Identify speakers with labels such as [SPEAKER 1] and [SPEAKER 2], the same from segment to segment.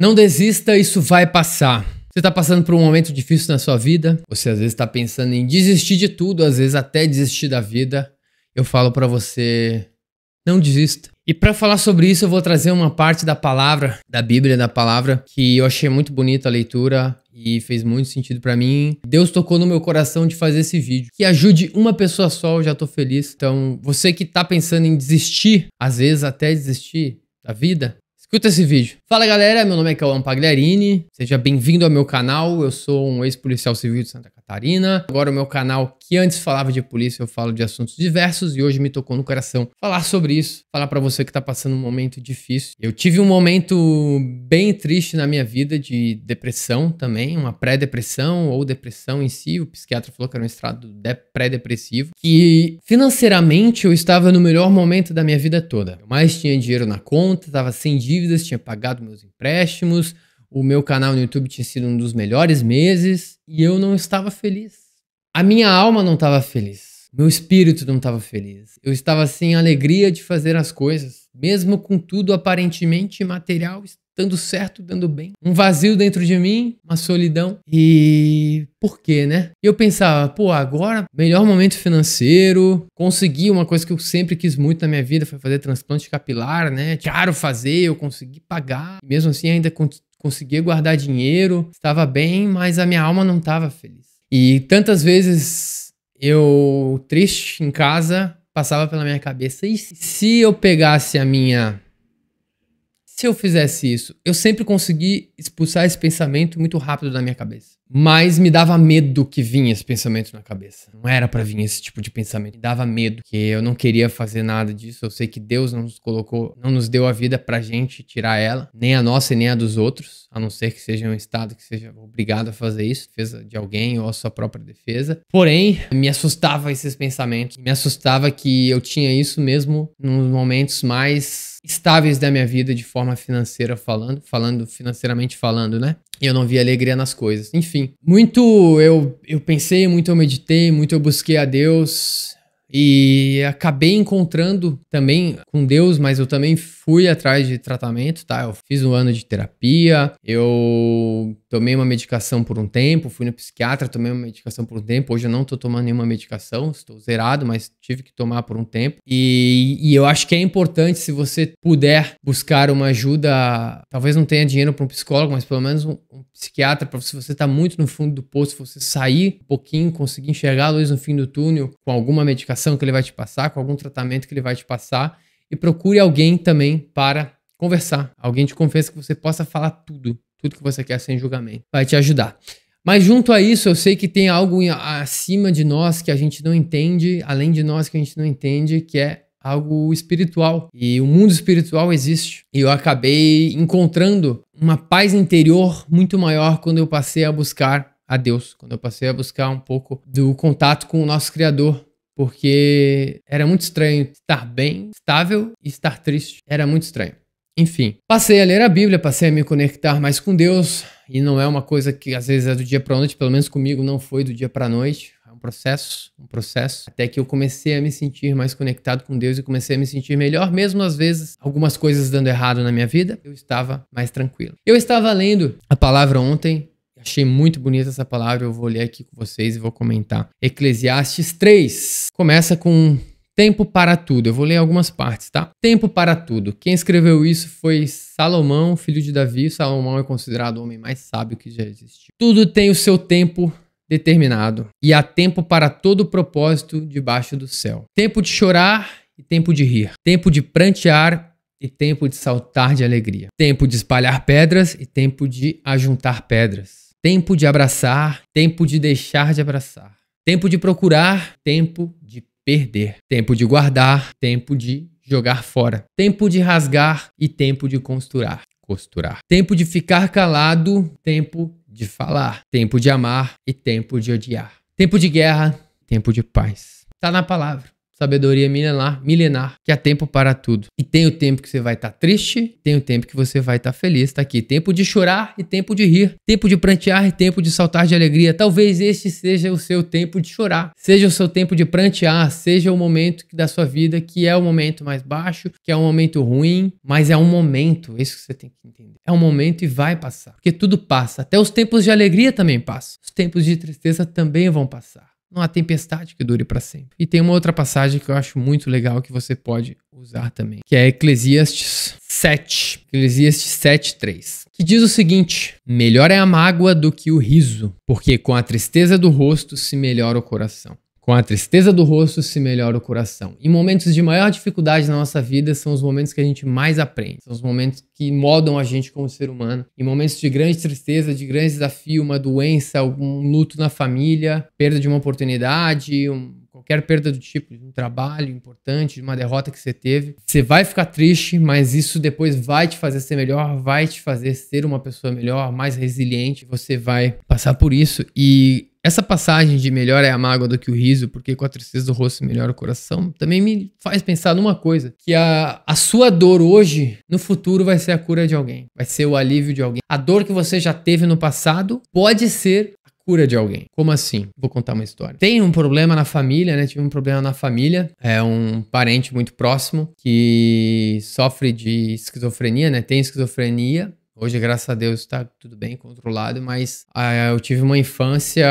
[SPEAKER 1] Não desista, isso vai passar. Você está passando por um momento difícil na sua vida, você às vezes está pensando em desistir de tudo, às vezes até desistir da vida. Eu falo para você, não desista. E para falar sobre isso, eu vou trazer uma parte da palavra, da Bíblia, da palavra, que eu achei muito bonita a leitura e fez muito sentido para mim. Deus tocou no meu coração de fazer esse vídeo. Que ajude uma pessoa só, eu já tô feliz. Então, você que tá pensando em desistir, às vezes até desistir da vida, Escuta esse vídeo. Fala galera, meu nome é Cauã Pagliarini, seja bem-vindo ao meu canal. Eu sou um ex-policial civil de Santa Catarina. Catarina. Agora o meu canal, que antes falava de polícia, eu falo de assuntos diversos e hoje me tocou no coração falar sobre isso, falar para você que tá passando um momento difícil. Eu tive um momento bem triste na minha vida de depressão também, uma pré-depressão ou depressão em si, o psiquiatra falou que era um estado de pré-depressivo, e financeiramente eu estava no melhor momento da minha vida toda. Eu mais tinha dinheiro na conta, tava sem dívidas, tinha pagado meus empréstimos, o meu canal no YouTube tinha sido um dos melhores meses e eu não estava feliz. A minha alma não estava feliz. Meu espírito não estava feliz. Eu estava sem alegria de fazer as coisas, mesmo com tudo aparentemente material dando certo, dando bem. Um vazio dentro de mim, uma solidão. E por quê, né? eu pensava, pô, agora, melhor momento financeiro, consegui uma coisa que eu sempre quis muito na minha vida, foi fazer transplante capilar, né? Quero fazer, eu consegui pagar. E mesmo assim, ainda conseguia guardar dinheiro, estava bem, mas a minha alma não estava feliz. E tantas vezes eu, triste em casa, passava pela minha cabeça: e se eu pegasse a minha. Se eu fizesse isso? Eu sempre consegui expulsar esse pensamento muito rápido da minha cabeça mas me dava medo que vinha esse pensamento na cabeça. Não era para vir esse tipo de pensamento. Me dava medo, que eu não queria fazer nada disso. Eu sei que Deus não nos colocou, não nos deu a vida pra gente tirar ela, nem a nossa e nem a dos outros, a não ser que seja um estado que seja obrigado a fazer isso, defesa de alguém ou a sua própria defesa. Porém, me assustava esses pensamentos, me assustava que eu tinha isso mesmo nos momentos mais estáveis da minha vida de forma financeira falando, falando financeiramente falando, né? E eu não via alegria nas coisas. Enfim, muito eu, eu pensei, muito eu meditei, muito eu busquei a Deus. E acabei encontrando também com Deus, mas eu também fui atrás de tratamento, tá? Eu fiz um ano de terapia, eu tomei uma medicação por um tempo, fui no psiquiatra, tomei uma medicação por um tempo. Hoje eu não tô tomando nenhuma medicação, estou zerado, mas tive que tomar por um tempo. E, e eu acho que é importante, se você puder buscar uma ajuda, talvez não tenha dinheiro para um psicólogo, mas pelo menos um, um psiquiatra, para se você tá muito no fundo do poço, você sair um pouquinho, conseguir enxergar a luz no fim do túnel com alguma medicação que ele vai te passar, com algum tratamento que ele vai te passar. E procure alguém também para conversar. Alguém de confiança que você possa falar tudo tudo que você quer sem julgamento. Vai te ajudar. Mas junto a isso, eu sei que tem algo acima de nós que a gente não entende, além de nós que a gente não entende, que é algo espiritual. E o mundo espiritual existe. E eu acabei encontrando uma paz interior muito maior quando eu passei a buscar a Deus, quando eu passei a buscar um pouco do contato com o nosso Criador, porque era muito estranho estar bem, estável e estar triste. Era muito estranho. Enfim, passei a ler a Bíblia, passei a me conectar mais com Deus, e não é uma coisa que às vezes é do dia para noite, pelo menos comigo não foi do dia para noite. É um processo, um processo, até que eu comecei a me sentir mais conectado com Deus e comecei a me sentir melhor, mesmo às vezes algumas coisas dando errado na minha vida, eu estava mais tranquilo. Eu estava lendo a palavra ontem, achei muito bonita essa palavra, eu vou ler aqui com vocês e vou comentar. Eclesiastes 3 começa com Tempo para tudo. Eu vou ler algumas partes, tá? Tempo para tudo. Quem escreveu isso foi Salomão, filho de Davi. Salomão é considerado o homem mais sábio que já existiu. Tudo tem o seu tempo determinado e há tempo para todo propósito debaixo do céu. Tempo de chorar e tempo de rir. Tempo de prantear e tempo de saltar de alegria. Tempo de espalhar pedras e tempo de ajuntar pedras. Tempo de abraçar, tempo de deixar de abraçar. Tempo de procurar, tempo de perder, tempo de guardar, tempo de jogar fora, tempo de rasgar e tempo de costurar, costurar. Tempo de ficar calado, tempo de falar, tempo de amar e tempo de odiar. Tempo de guerra, tempo de paz. Tá na palavra sabedoria milenar, milenar, que há tempo para tudo. E tem o tempo que você vai estar tá triste, tem o tempo que você vai estar tá feliz, tá aqui. Tempo de chorar e tempo de rir, tempo de prantear e tempo de saltar de alegria. Talvez este seja o seu tempo de chorar, seja o seu tempo de prantear, seja o momento da sua vida que é o momento mais baixo, que é um momento ruim, mas é um momento, é isso que você tem que entender. É um momento e vai passar, porque tudo passa, até os tempos de alegria também passam. Os tempos de tristeza também vão passar não há tempestade que dure para sempre. E tem uma outra passagem que eu acho muito legal que você pode usar também, que é Eclesiastes 7, Eclesiastes 7, 3, que diz o seguinte: Melhor é a mágoa do que o riso, porque com a tristeza do rosto se melhora o coração. Com a tristeza do rosto se melhora o coração. Em momentos de maior dificuldade na nossa vida são os momentos que a gente mais aprende, são os momentos que moldam a gente como ser humano. Em momentos de grande tristeza, de grande desafio, uma doença, algum luto na família, perda de uma oportunidade, um, qualquer perda do tipo, de um trabalho importante, de uma derrota que você teve, você vai ficar triste, mas isso depois vai te fazer ser melhor, vai te fazer ser uma pessoa melhor, mais resiliente. Você vai passar por isso e essa passagem de melhor é a mágoa do que o riso, porque com a tristeza do rosto melhora o coração, também me faz pensar numa coisa: que a, a sua dor hoje, no futuro, vai ser a cura de alguém, vai ser o alívio de alguém. A dor que você já teve no passado pode ser a cura de alguém. Como assim? Vou contar uma história. Tem um problema na família, né? Tive um problema na família. É um parente muito próximo que sofre de esquizofrenia, né? Tem esquizofrenia Hoje, graças a Deus, está tudo bem controlado, mas ah, eu tive uma infância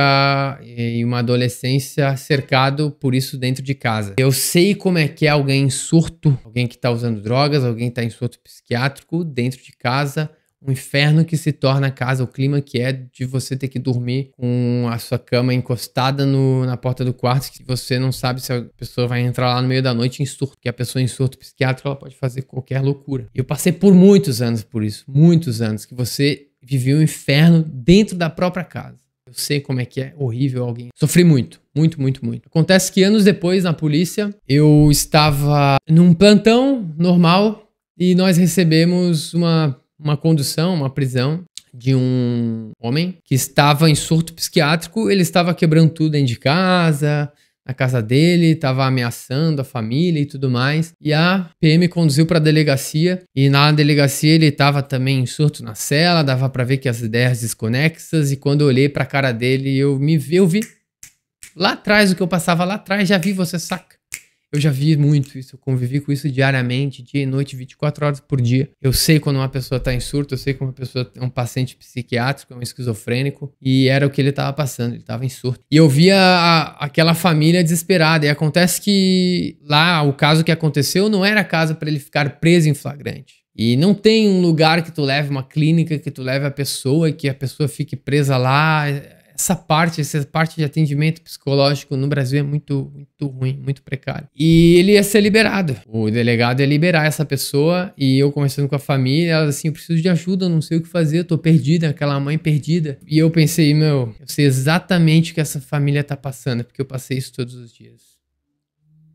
[SPEAKER 1] e uma adolescência cercado por isso dentro de casa. Eu sei como é que é alguém em surto, alguém que está usando drogas, alguém que está em surto psiquiátrico dentro de casa, um inferno que se torna a casa, o clima que é de você ter que dormir com a sua cama encostada no, na porta do quarto, que você não sabe se a pessoa vai entrar lá no meio da noite em surto, que a pessoa em surto psiquiátrico ela pode fazer qualquer loucura. Eu passei por muitos anos por isso, muitos anos, que você vivia um inferno dentro da própria casa. Eu sei como é que é horrível alguém. Sofri muito, muito, muito, muito. Acontece que anos depois, na polícia, eu estava num plantão normal e nós recebemos uma uma condução, uma prisão de um homem que estava em surto psiquiátrico, ele estava quebrando tudo dentro de casa, na casa dele, estava ameaçando a família e tudo mais. E a PM conduziu para a delegacia e na delegacia ele estava também em surto na cela, dava para ver que as ideias desconexas e quando eu olhei para a cara dele, eu me vi, eu vi lá atrás o que eu passava lá atrás, já vi você saca eu já vi muito isso, eu convivi com isso diariamente, dia e noite, 24 horas por dia. Eu sei quando uma pessoa está em surto, eu sei quando uma pessoa é um paciente psiquiátrico, é um esquizofrênico, e era o que ele estava passando, ele estava em surto. E eu via a, aquela família desesperada, e acontece que lá o caso que aconteceu não era caso para ele ficar preso em flagrante. E não tem um lugar que tu leve uma clínica, que tu leve a pessoa, que a pessoa fique presa lá essa parte, essa parte de atendimento psicológico no Brasil é muito, muito ruim, muito precário. E ele ia ser liberado. O delegado ia liberar essa pessoa e eu conversando com a família, ela assim, eu preciso de ajuda, eu não sei o que fazer, eu tô perdida, aquela mãe perdida. E eu pensei, meu, eu sei exatamente o que essa família tá passando, porque eu passei isso todos os dias.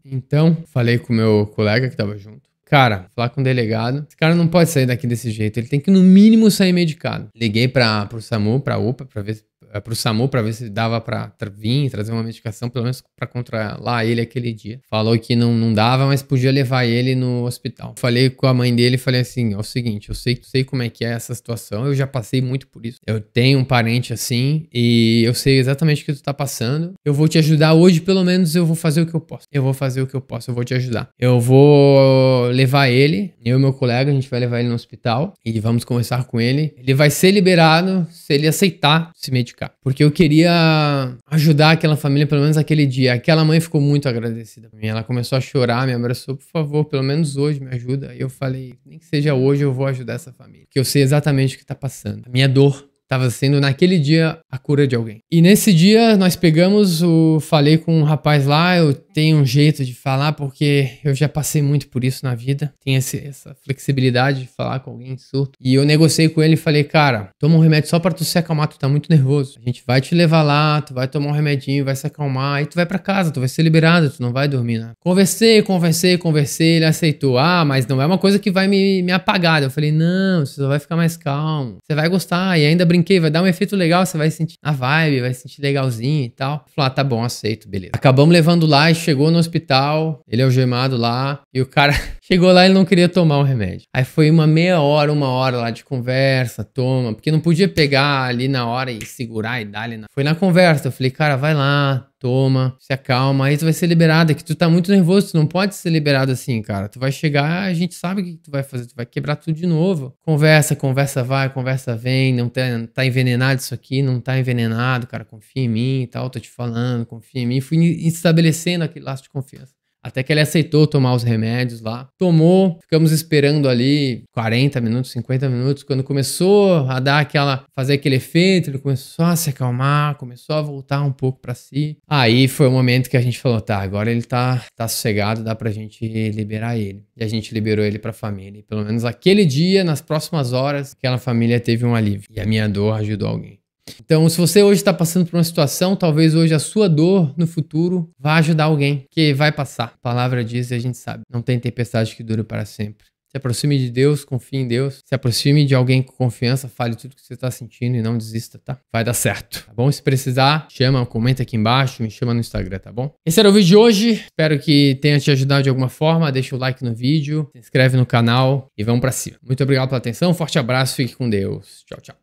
[SPEAKER 1] Então, falei com o meu colega que tava junto. Cara, falar com o delegado. Esse cara não pode sair daqui desse jeito. Ele tem que, no mínimo, sair medicado. Liguei para pro SAMU, pra UPA, pra ver eh, para o SAMU para ver se dava para vir, trazer uma medicação, pelo menos para controlar ele aquele dia. Falou que não, não dava, mas podia levar ele no hospital. Falei com a mãe dele e falei assim: é o seguinte, eu sei, sei como é que é essa situação, eu já passei muito por isso. Eu tenho um parente assim e eu sei exatamente o que tu tá passando. Eu vou te ajudar hoje, pelo menos eu vou fazer o que eu posso. Eu vou fazer o que eu posso, eu vou te ajudar. Eu vou levar ele, eu e meu colega, a gente vai levar ele no hospital e vamos conversar com ele. Ele vai ser liberado se ele aceitar se medicar ficar. Porque eu queria ajudar aquela família, pelo menos aquele dia. Aquela mãe ficou muito agradecida pra mim. Ela começou a chorar, me abraçou, por favor, pelo menos hoje me ajuda. E eu falei, nem que seja hoje eu vou ajudar essa família. Porque eu sei exatamente o que tá passando. A minha dor estava sendo naquele dia a cura de alguém. E nesse dia nós pegamos o falei com um rapaz lá, eu tem um jeito de falar, porque eu já passei muito por isso na vida. Tem esse, essa flexibilidade de falar com alguém surto. E eu negociei com ele e falei, cara, toma um remédio só para tu se acalmar, tu tá muito nervoso. A gente vai te levar lá, tu vai tomar um remedinho, vai se acalmar, aí tu vai para casa, tu vai ser liberado, tu não vai dormir, né? Conversei, conversei, conversei, ele aceitou. Ah, mas não é uma coisa que vai me, me apagar. Eu falei, não, você só vai ficar mais calmo. Você vai gostar, e ainda brinquei, vai dar um efeito legal, você vai sentir a vibe, vai sentir legalzinho e tal. Falei, ah, tá bom, aceito, beleza. Acabamos levando lá e chegou no hospital, ele é algemado lá, e o cara chegou lá e ele não queria tomar o remédio. Aí foi uma meia hora, uma hora lá de conversa, toma, porque não podia pegar ali na hora e segurar e dar ali. Na... Foi na conversa, eu falei, cara, vai lá, toma, se acalma, aí tu vai ser liberado, é que tu tá muito nervoso, tu não pode ser liberado assim, cara. Tu vai chegar, a gente sabe o que tu vai fazer, tu vai quebrar tudo de novo. Conversa, conversa vai, conversa vem, não tá, tá envenenado isso aqui, não tá envenenado, cara, confia em mim e tal, tô te falando, confia em mim. Fui estabelecendo aquele laço de confiança. Até que ele aceitou tomar os remédios lá. Tomou, ficamos esperando ali 40 minutos, 50 minutos. Quando começou a dar aquela. fazer aquele efeito, ele começou a se acalmar, começou a voltar um pouco para si. Aí foi o momento que a gente falou: tá, agora ele tá, tá sossegado, dá pra gente liberar ele. E a gente liberou ele pra família. E pelo menos aquele dia, nas próximas horas, aquela família teve um alívio. E a minha dor ajudou alguém. Então, se você hoje está passando por uma situação, talvez hoje a sua dor no futuro vá ajudar alguém, que vai passar. A palavra diz e a gente sabe. Não tem tempestade que dure para sempre. Se aproxime de Deus, confie em Deus. Se aproxime de alguém com confiança, fale tudo que você está sentindo e não desista, tá? Vai dar certo, tá bom? Se precisar, chama, comenta aqui embaixo, me chama no Instagram, tá bom? Esse era o vídeo de hoje. Espero que tenha te ajudado de alguma forma. Deixa o like no vídeo, se inscreve no canal e vamos para cima. Muito obrigado pela atenção, forte abraço, fique com Deus. Tchau, tchau.